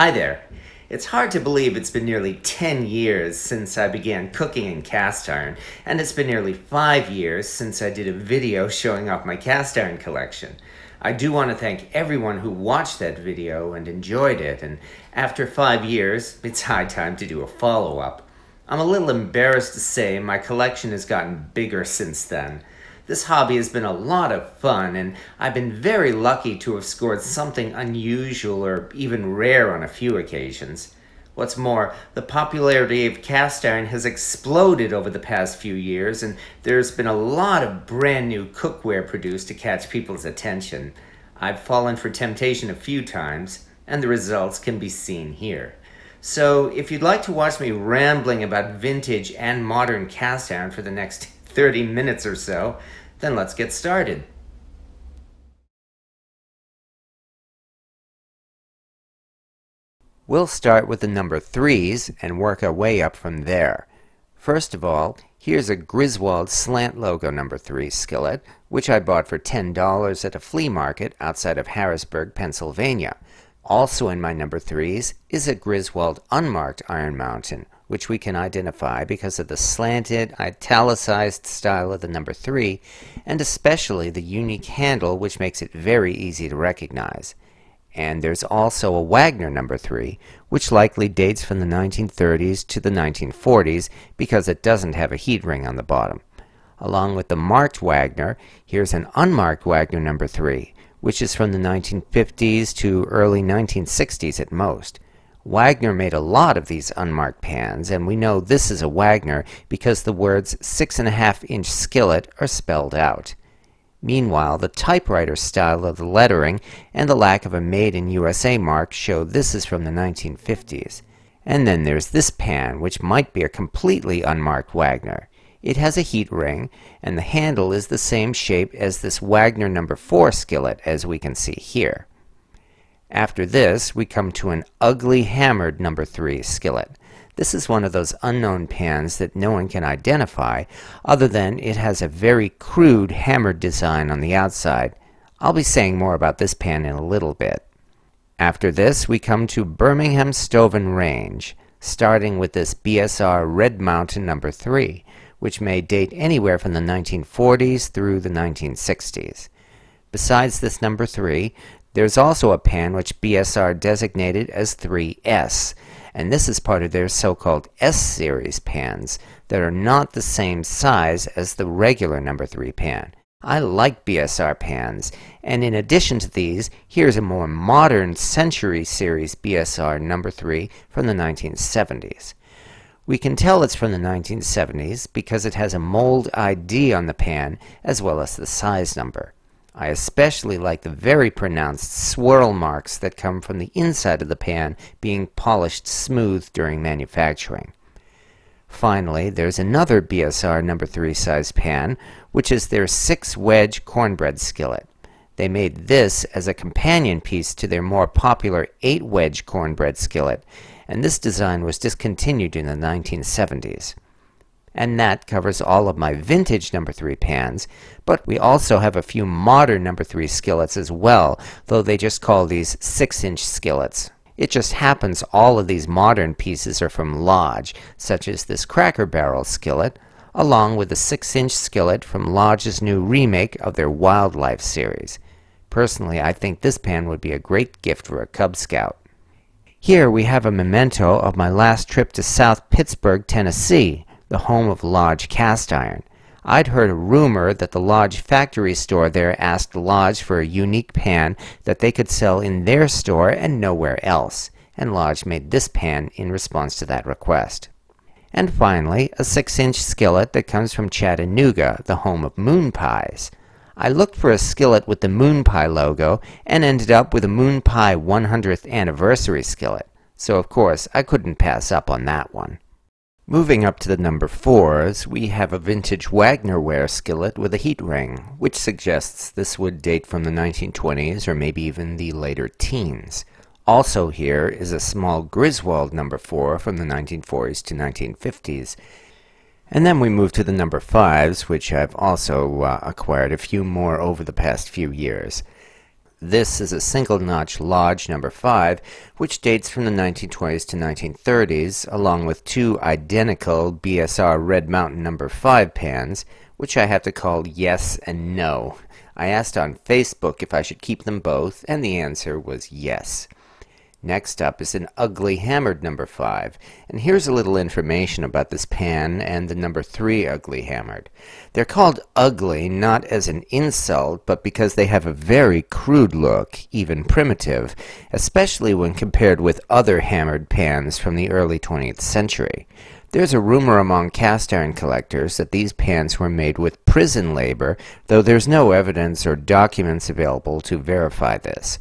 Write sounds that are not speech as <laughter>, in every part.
Hi there. It's hard to believe it's been nearly 10 years since I began cooking in cast iron, and it's been nearly 5 years since I did a video showing off my cast iron collection. I do want to thank everyone who watched that video and enjoyed it, and after 5 years, it's high time to do a follow-up. I'm a little embarrassed to say my collection has gotten bigger since then. This hobby has been a lot of fun, and I've been very lucky to have scored something unusual or even rare on a few occasions. What's more, the popularity of cast iron has exploded over the past few years, and there's been a lot of brand new cookware produced to catch people's attention. I've fallen for temptation a few times, and the results can be seen here. So, if you'd like to watch me rambling about vintage and modern cast iron for the next <laughs> 30 minutes or so, then let's get started. We'll start with the number 3's and work our way up from there. First of all, here's a Griswold Slant Logo number 3 skillet, which I bought for $10 at a flea market outside of Harrisburg, Pennsylvania. Also in my number 3's is a Griswold Unmarked Iron Mountain, which we can identify because of the slanted, italicized style of the number 3, and especially the unique handle, which makes it very easy to recognize. And there's also a Wagner number 3, which likely dates from the 1930s to the 1940s because it doesn't have a heat ring on the bottom. Along with the marked Wagner, here's an unmarked Wagner number 3, which is from the 1950s to early 1960s at most. Wagner made a lot of these unmarked pans, and we know this is a Wagner because the words 6.5 inch skillet are spelled out. Meanwhile, the typewriter style of the lettering and the lack of a Made in USA mark show this is from the 1950s. And then there's this pan, which might be a completely unmarked Wagner. It has a heat ring, and the handle is the same shape as this Wagner number no. 4 skillet, as we can see here. After this, we come to an ugly hammered number 3 skillet. This is one of those unknown pans that no one can identify, other than it has a very crude hammered design on the outside. I'll be saying more about this pan in a little bit. After this, we come to Birmingham Stoven Range, starting with this BSR Red Mountain number 3, which may date anywhere from the 1940s through the 1960s. Besides this number 3, there's also a pan which BSR designated as 3S, and this is part of their so-called S-series pans that are not the same size as the regular number 3 pan. I like BSR pans, and in addition to these, here's a more modern century series BSR number 3 from the 1970s. We can tell it's from the 1970s because it has a mold ID on the pan as well as the size number. I especially like the very pronounced swirl marks that come from the inside of the pan being polished smooth during manufacturing. Finally, there's another BSR number 3 size pan, which is their 6-wedge cornbread skillet. They made this as a companion piece to their more popular 8-wedge cornbread skillet, and this design was discontinued in the 1970s. And that covers all of my vintage number 3 pans, but we also have a few modern number 3 skillets as well, though they just call these 6-inch skillets. It just happens all of these modern pieces are from Lodge, such as this Cracker Barrel skillet, along with a 6-inch skillet from Lodge's new remake of their Wildlife series. Personally, I think this pan would be a great gift for a Cub Scout. Here we have a memento of my last trip to South Pittsburgh, Tennessee the home of Lodge Cast Iron. I'd heard a rumor that the Lodge factory store there asked Lodge for a unique pan that they could sell in their store and nowhere else, and Lodge made this pan in response to that request. And finally, a 6-inch skillet that comes from Chattanooga, the home of moon pies. I looked for a skillet with the moon pie logo and ended up with a moon pie 100th anniversary skillet, so of course I couldn't pass up on that one. Moving up to the number 4s, we have a vintage Wagnerware skillet with a heat ring, which suggests this would date from the 1920s or maybe even the later teens. Also here is a small Griswold number 4 from the 1940s to 1950s. And then we move to the number 5s, which I've also uh, acquired a few more over the past few years. This is a single notch Lodge number 5, which dates from the 1920s to 1930s, along with two identical BSR Red Mountain number 5 pans, which I have to call yes and no. I asked on Facebook if I should keep them both, and the answer was yes. Next up is an ugly hammered number 5, and here's a little information about this pan and the number 3 ugly hammered. They're called ugly not as an insult, but because they have a very crude look, even primitive, especially when compared with other hammered pans from the early 20th century. There's a rumor among cast iron collectors that these pans were made with prison labor, though there's no evidence or documents available to verify this.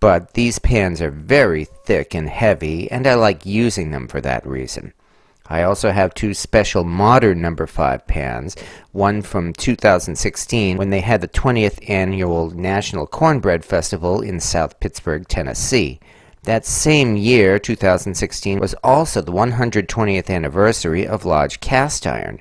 But these pans are very thick and heavy, and I like using them for that reason. I also have two special modern number 5 pans, one from 2016 when they had the 20th annual National Cornbread Festival in South Pittsburgh, Tennessee. That same year, 2016, was also the 120th anniversary of Lodge Cast Iron.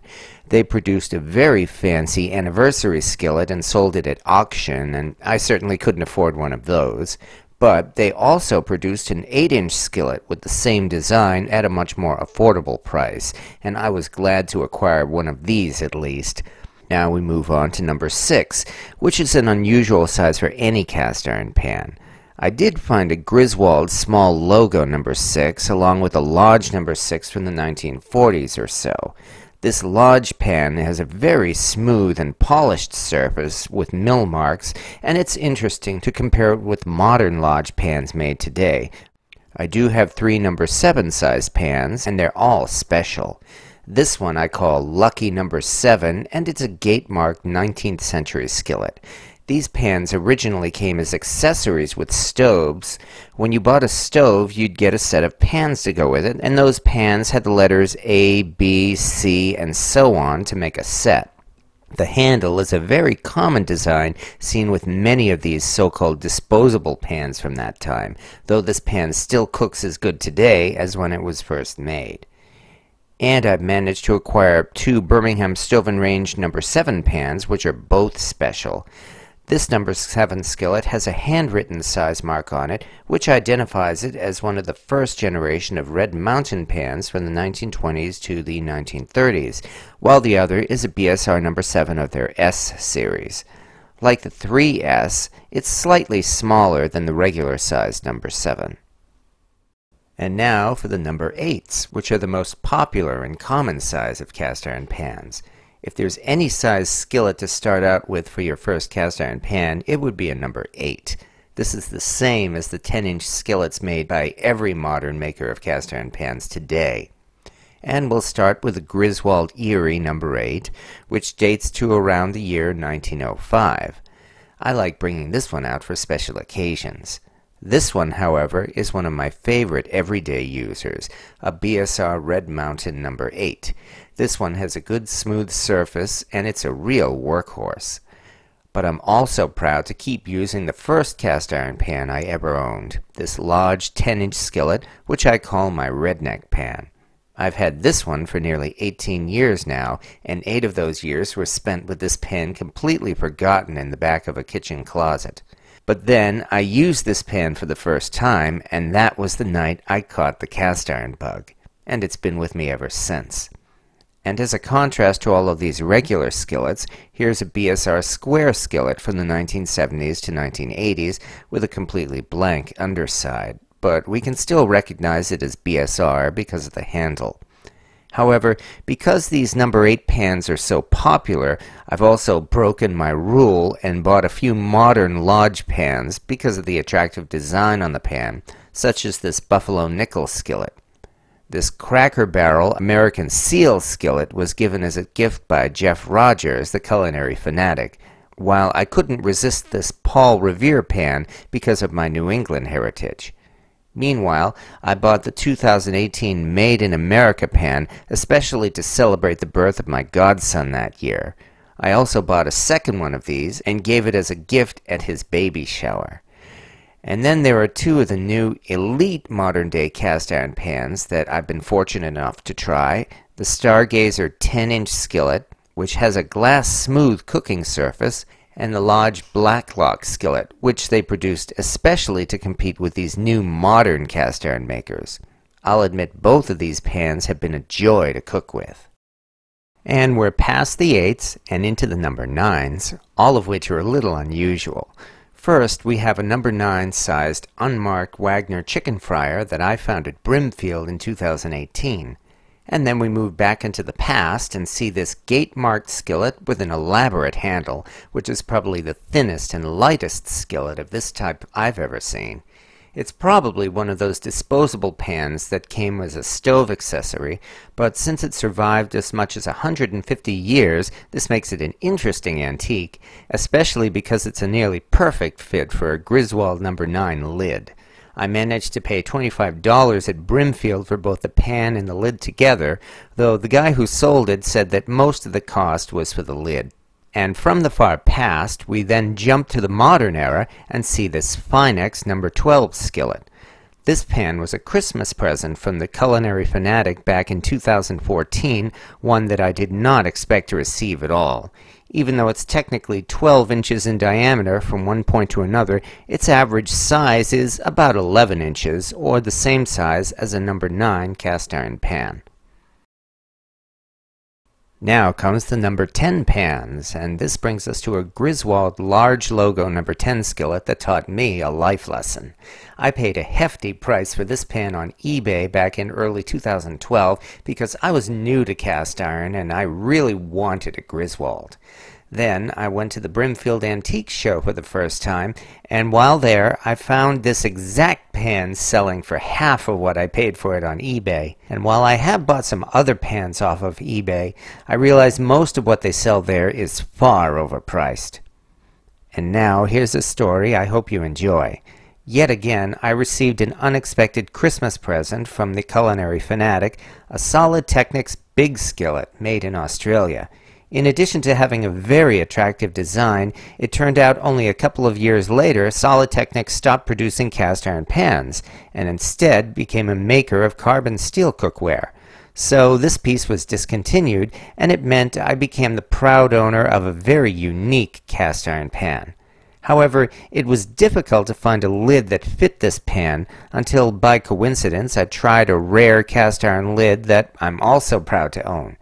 They produced a very fancy anniversary skillet and sold it at auction, and I certainly couldn't afford one of those but they also produced an 8-inch skillet with the same design at a much more affordable price, and I was glad to acquire one of these at least. Now we move on to number 6, which is an unusual size for any cast iron pan. I did find a Griswold small logo number 6 along with a Lodge number 6 from the 1940s or so. This lodge pan has a very smooth and polished surface with mill marks, and it's interesting to compare it with modern lodge pans made today. I do have three number 7 size pans, and they're all special. This one I call Lucky Number 7, and it's a gate marked 19th century skillet. These pans originally came as accessories with stoves. When you bought a stove, you'd get a set of pans to go with it, and those pans had the letters A, B, C, and so on to make a set. The handle is a very common design seen with many of these so-called disposable pans from that time, though this pan still cooks as good today as when it was first made. And I've managed to acquire two Birmingham Stove and Range number 7 pans, which are both special. This number 7 skillet has a handwritten size mark on it, which identifies it as one of the first generation of Red Mountain pans from the 1920s to the 1930s, while the other is a BSR number 7 of their S series. Like the 3S, it's slightly smaller than the regular size number 7. And now for the number 8s, which are the most popular and common size of cast iron pans. If there's any size skillet to start out with for your first cast iron pan, it would be a number 8. This is the same as the 10-inch skillets made by every modern maker of cast iron pans today. And we'll start with the Griswold Erie number 8, which dates to around the year 1905. I like bringing this one out for special occasions. This one, however, is one of my favorite everyday users, a BSR Red Mountain number 8. This one has a good smooth surface and it's a real workhorse. But I'm also proud to keep using the first cast iron pan I ever owned, this large 10 inch skillet which I call my redneck pan. I've had this one for nearly 18 years now, and eight of those years were spent with this pan completely forgotten in the back of a kitchen closet. But then I used this pan for the first time, and that was the night I caught the cast iron bug, and it's been with me ever since. And as a contrast to all of these regular skillets, here's a BSR square skillet from the 1970s to 1980s with a completely blank underside, but we can still recognize it as BSR because of the handle. However, because these number 8 pans are so popular, I've also broken my rule and bought a few modern Lodge pans because of the attractive design on the pan, such as this buffalo nickel skillet. This Cracker Barrel American seal skillet was given as a gift by Jeff Rogers, the culinary fanatic, while I couldn't resist this Paul Revere pan because of my New England heritage. Meanwhile, I bought the 2018 Made in America pan, especially to celebrate the birth of my godson that year. I also bought a second one of these and gave it as a gift at his baby shower. And then there are two of the new elite modern day cast iron pans that I've been fortunate enough to try. The Stargazer 10 inch skillet, which has a glass smooth cooking surface, and the Lodge Blacklock skillet, which they produced especially to compete with these new modern cast iron makers. I'll admit both of these pans have been a joy to cook with. And we're past the eights and into the number nines, all of which are a little unusual. First, we have a number 9 sized unmarked Wagner chicken fryer that I found at Brimfield in 2018. And then we move back into the past and see this gate-marked skillet with an elaborate handle, which is probably the thinnest and lightest skillet of this type I've ever seen. It's probably one of those disposable pans that came as a stove accessory, but since it survived as much as 150 years, this makes it an interesting antique, especially because it's a nearly perfect fit for a Griswold No. 9 lid. I managed to pay $25 at Brimfield for both the pan and the lid together, though the guy who sold it said that most of the cost was for the lid. And from the far past, we then jump to the modern era and see this Finex number 12 skillet. This pan was a Christmas present from the culinary fanatic back in 2014, one that I did not expect to receive at all. Even though it's technically 12 inches in diameter from one point to another, its average size is about 11 inches, or the same size as a number 9 cast iron pan. Now comes the number 10 pans, and this brings us to a Griswold large logo number 10 skillet that taught me a life lesson. I paid a hefty price for this pan on eBay back in early 2012 because I was new to cast iron and I really wanted a Griswold. Then I went to the Brimfield Antique Show for the first time, and while there, I found this exact pan selling for half of what I paid for it on eBay. And while I have bought some other pans off of eBay, I realize most of what they sell there is far overpriced. And now, here's a story I hope you enjoy. Yet again, I received an unexpected Christmas present from the culinary fanatic, a solid Technics big skillet made in Australia. In addition to having a very attractive design, it turned out only a couple of years later Solitechnics stopped producing cast iron pans and instead became a maker of carbon steel cookware. So this piece was discontinued and it meant I became the proud owner of a very unique cast iron pan. However, it was difficult to find a lid that fit this pan until by coincidence I tried a rare cast iron lid that I'm also proud to own.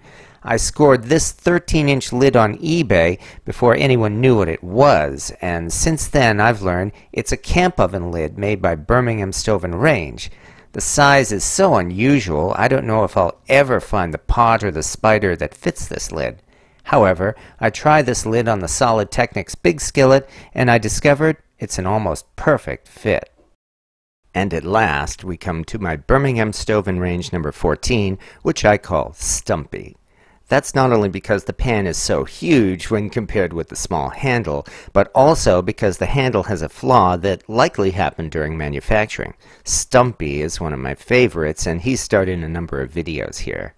I scored this 13-inch lid on eBay before anyone knew what it was, and since then I've learned it's a camp oven lid made by Birmingham Stove and Range. The size is so unusual, I don't know if I'll ever find the pot or the spider that fits this lid. However, I tried this lid on the Solid Technics Big Skillet, and I discovered it's an almost perfect fit. And at last, we come to my Birmingham Stove and Range number 14, which I call Stumpy. That's not only because the pan is so huge when compared with the small handle, but also because the handle has a flaw that likely happened during manufacturing. Stumpy is one of my favorites, and he's starred in a number of videos here.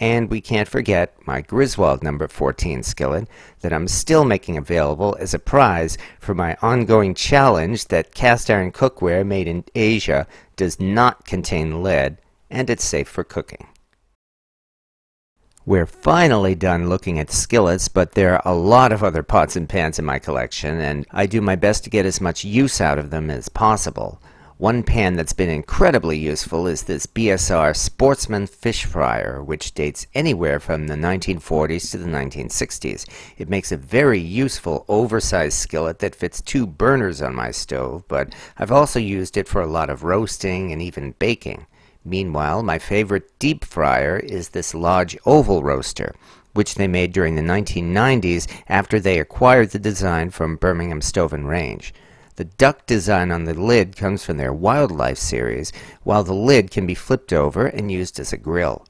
And we can't forget my Griswold number 14 skillet that I'm still making available as a prize for my ongoing challenge that cast iron cookware made in Asia does not contain lead and it's safe for cooking. We're finally done looking at skillets, but there are a lot of other pots and pans in my collection, and I do my best to get as much use out of them as possible. One pan that's been incredibly useful is this BSR Sportsman fish fryer, which dates anywhere from the 1940s to the 1960s. It makes a very useful oversized skillet that fits two burners on my stove, but I've also used it for a lot of roasting and even baking. Meanwhile, my favorite deep fryer is this Lodge Oval Roaster, which they made during the 1990s after they acquired the design from Birmingham Stove and Range. The duck design on the lid comes from their wildlife series, while the lid can be flipped over and used as a grill.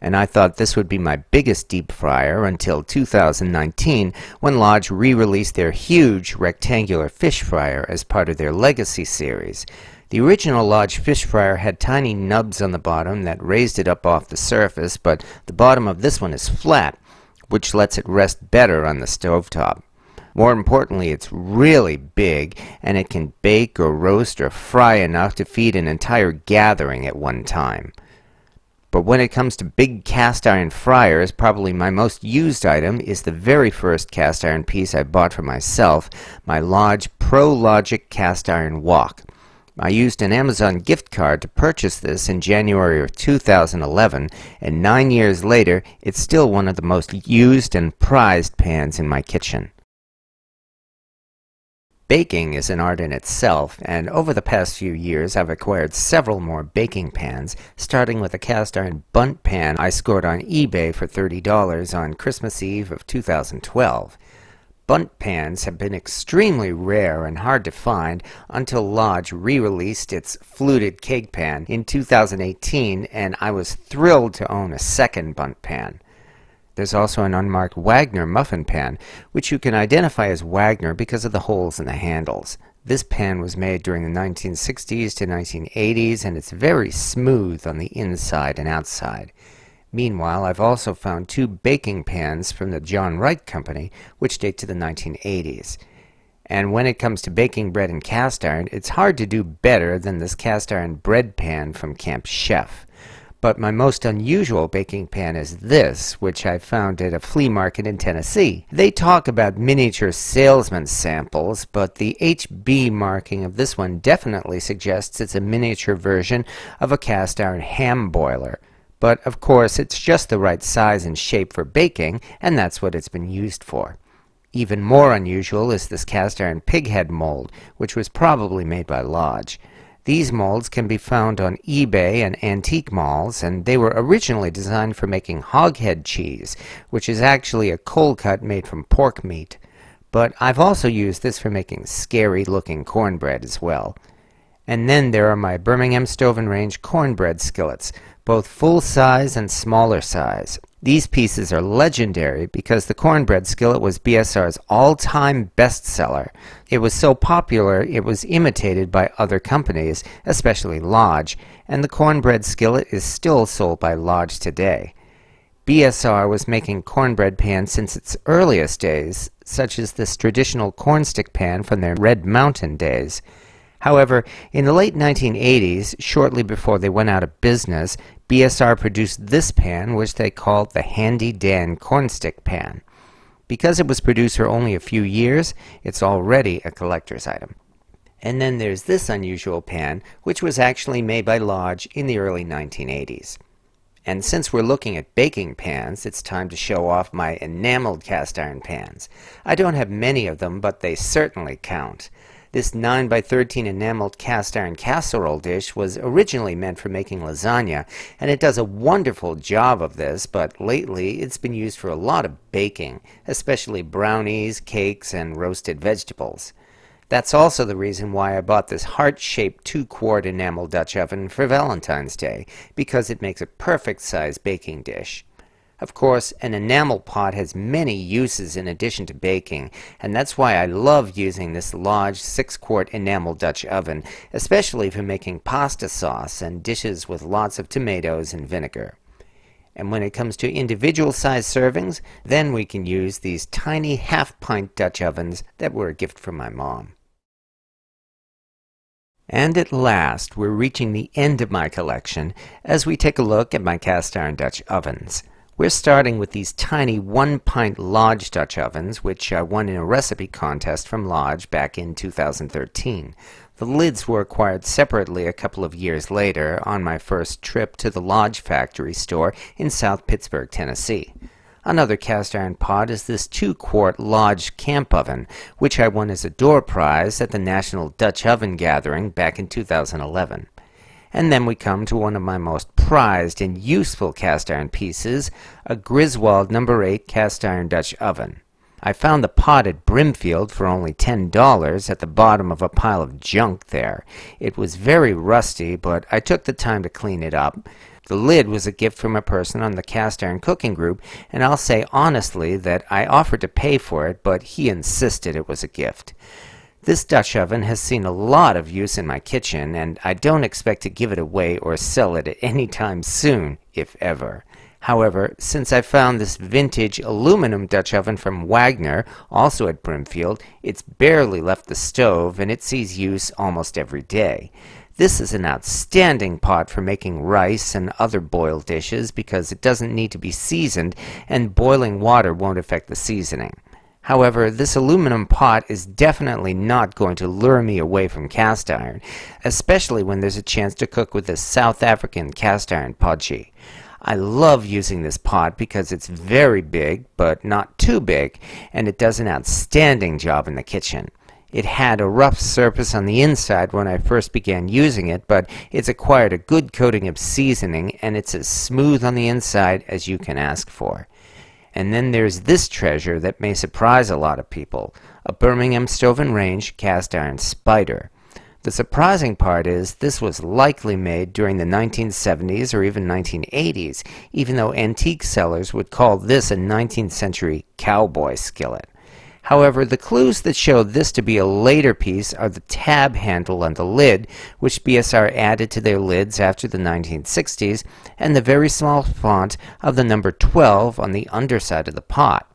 And I thought this would be my biggest deep fryer until 2019 when Lodge re-released their huge rectangular fish fryer as part of their legacy series. The original large fish fryer had tiny nubs on the bottom that raised it up off the surface, but the bottom of this one is flat, which lets it rest better on the stove top. More importantly, it's really big, and it can bake or roast or fry enough to feed an entire gathering at one time. But when it comes to big cast iron fryers, probably my most used item is the very first cast iron piece I bought for myself, my Lodge Pro Logic cast iron wok. I used an Amazon gift card to purchase this in January of 2011, and nine years later, it's still one of the most used and prized pans in my kitchen. Baking is an art in itself, and over the past few years I've acquired several more baking pans, starting with a cast iron bunt pan I scored on eBay for $30 on Christmas Eve of 2012. Bunt pans have been extremely rare and hard to find until Lodge re-released its fluted keg pan in 2018 and I was thrilled to own a second bunt pan. There's also an unmarked Wagner muffin pan, which you can identify as Wagner because of the holes in the handles. This pan was made during the 1960s to 1980s and it's very smooth on the inside and outside. Meanwhile, I've also found two baking pans from the John Wright Company, which date to the 1980s. And when it comes to baking bread in cast iron, it's hard to do better than this cast iron bread pan from Camp Chef. But my most unusual baking pan is this, which I found at a flea market in Tennessee. They talk about miniature salesman samples, but the HB marking of this one definitely suggests it's a miniature version of a cast iron ham boiler. But of course, it's just the right size and shape for baking, and that's what it's been used for. Even more unusual is this cast iron pighead mold, which was probably made by Lodge. These molds can be found on eBay and antique malls, and they were originally designed for making hoghead cheese, which is actually a cold cut made from pork meat. But I've also used this for making scary looking cornbread as well. And then there are my Birmingham Stove and Range cornbread skillets, both full size and smaller size. These pieces are legendary because the cornbread skillet was BSR's all-time bestseller. It was so popular it was imitated by other companies, especially Lodge, and the cornbread skillet is still sold by Lodge today. BSR was making cornbread pans since its earliest days, such as this traditional cornstick pan from their Red Mountain days. However, in the late 1980s, shortly before they went out of business, BSR produced this pan, which they called the Handy Dan Cornstick Pan. Because it was produced for only a few years, it's already a collector's item. And then there's this unusual pan, which was actually made by Lodge in the early 1980s. And since we're looking at baking pans, it's time to show off my enameled cast iron pans. I don't have many of them, but they certainly count. This 9 by 13 enameled cast iron casserole dish was originally meant for making lasagna, and it does a wonderful job of this, but lately it's been used for a lot of baking, especially brownies, cakes, and roasted vegetables. That's also the reason why I bought this heart-shaped two-quart enameled Dutch oven for Valentine's Day, because it makes a perfect size baking dish. Of course, an enamel pot has many uses in addition to baking, and that's why I love using this large 6-quart enamel Dutch oven, especially for making pasta sauce and dishes with lots of tomatoes and vinegar. And when it comes to individual sized servings, then we can use these tiny half-pint Dutch ovens that were a gift from my mom. And at last, we're reaching the end of my collection as we take a look at my cast iron Dutch ovens. We're starting with these tiny one pint Lodge Dutch ovens, which I uh, won in a recipe contest from Lodge back in 2013. The lids were acquired separately a couple of years later on my first trip to the Lodge Factory store in South Pittsburgh, Tennessee. Another cast iron pot is this 2 quart Lodge camp oven, which I won as a door prize at the National Dutch Oven Gathering back in 2011. And then we come to one of my most prized and useful cast iron pieces, a Griswold No. 8 cast iron Dutch oven. I found the pot at Brimfield for only $10 at the bottom of a pile of junk there. It was very rusty, but I took the time to clean it up. The lid was a gift from a person on the cast iron cooking group, and I'll say honestly that I offered to pay for it, but he insisted it was a gift. This Dutch oven has seen a lot of use in my kitchen, and I don't expect to give it away or sell it at <laughs> any time soon, if ever. However, since I found this vintage aluminum Dutch oven from Wagner, also at Brimfield, it's barely left the stove and it sees use almost every day. This is an outstanding pot for making rice and other boiled dishes because it doesn't need to be seasoned and boiling water won't affect the seasoning. However, this aluminum pot is definitely not going to lure me away from cast iron, especially when there's a chance to cook with this South African cast iron podgy. I love using this pot because it's very big, but not too big, and it does an outstanding job in the kitchen. It had a rough surface on the inside when I first began using it, but it's acquired a good coating of seasoning, and it's as smooth on the inside as you can ask for. And then there's this treasure that may surprise a lot of people, a Birmingham Stove and Range cast iron spider. The surprising part is this was likely made during the 1970s or even 1980s, even though antique sellers would call this a 19th century cowboy skillet. However, the clues that show this to be a later piece are the tab handle on the lid, which BSR added to their lids after the 1960s, and the very small font of the number 12 on the underside of the pot.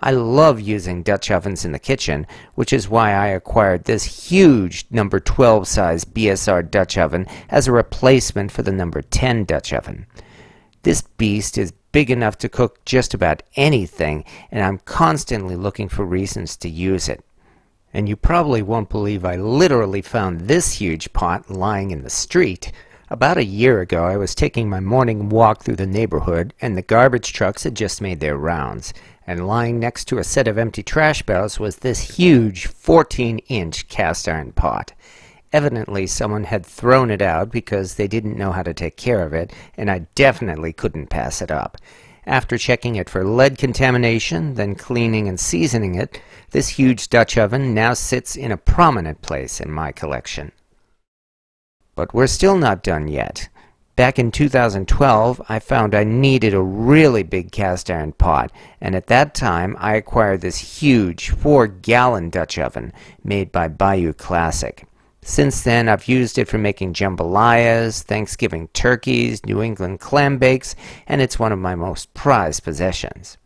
I love using Dutch ovens in the kitchen, which is why I acquired this huge number 12 size BSR Dutch oven as a replacement for the number 10 Dutch oven. This beast is big enough to cook just about anything, and I'm constantly looking for reasons to use it. And you probably won't believe I literally found this huge pot lying in the street. About a year ago, I was taking my morning walk through the neighborhood, and the garbage trucks had just made their rounds. And lying next to a set of empty trash barrels was this huge 14 inch cast iron pot. Evidently, someone had thrown it out because they didn't know how to take care of it, and I definitely couldn't pass it up. After checking it for lead contamination, then cleaning and seasoning it, this huge Dutch oven now sits in a prominent place in my collection. But we're still not done yet. Back in 2012, I found I needed a really big cast iron pot, and at that time I acquired this huge 4 gallon Dutch oven made by Bayou Classic. Since then, I've used it for making jambalayas, Thanksgiving turkeys, New England clam bakes, and it's one of my most prized possessions.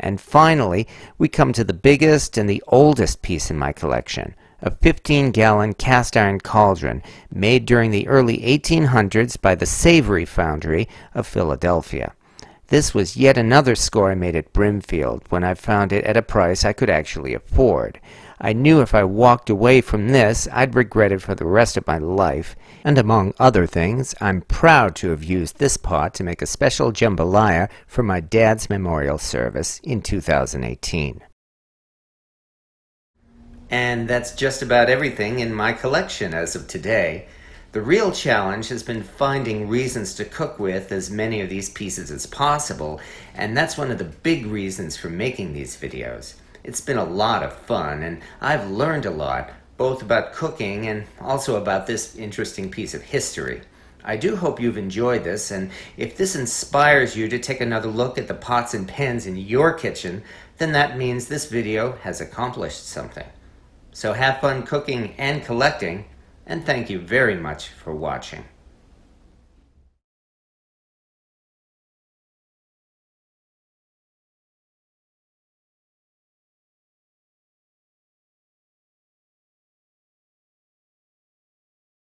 And finally, we come to the biggest and the oldest piece in my collection, a 15-gallon cast iron cauldron made during the early 1800s by the Savory Foundry of Philadelphia. This was yet another score I made at Brimfield when I found it at a price I could actually afford. I knew if I walked away from this, I'd regret it for the rest of my life. And among other things, I'm proud to have used this pot to make a special jambalaya for my dad's memorial service in 2018. And that's just about everything in my collection as of today. The real challenge has been finding reasons to cook with as many of these pieces as possible, and that's one of the big reasons for making these videos. It's been a lot of fun, and I've learned a lot, both about cooking and also about this interesting piece of history. I do hope you've enjoyed this, and if this inspires you to take another look at the pots and pans in your kitchen, then that means this video has accomplished something. So have fun cooking and collecting, and thank you very much for watching.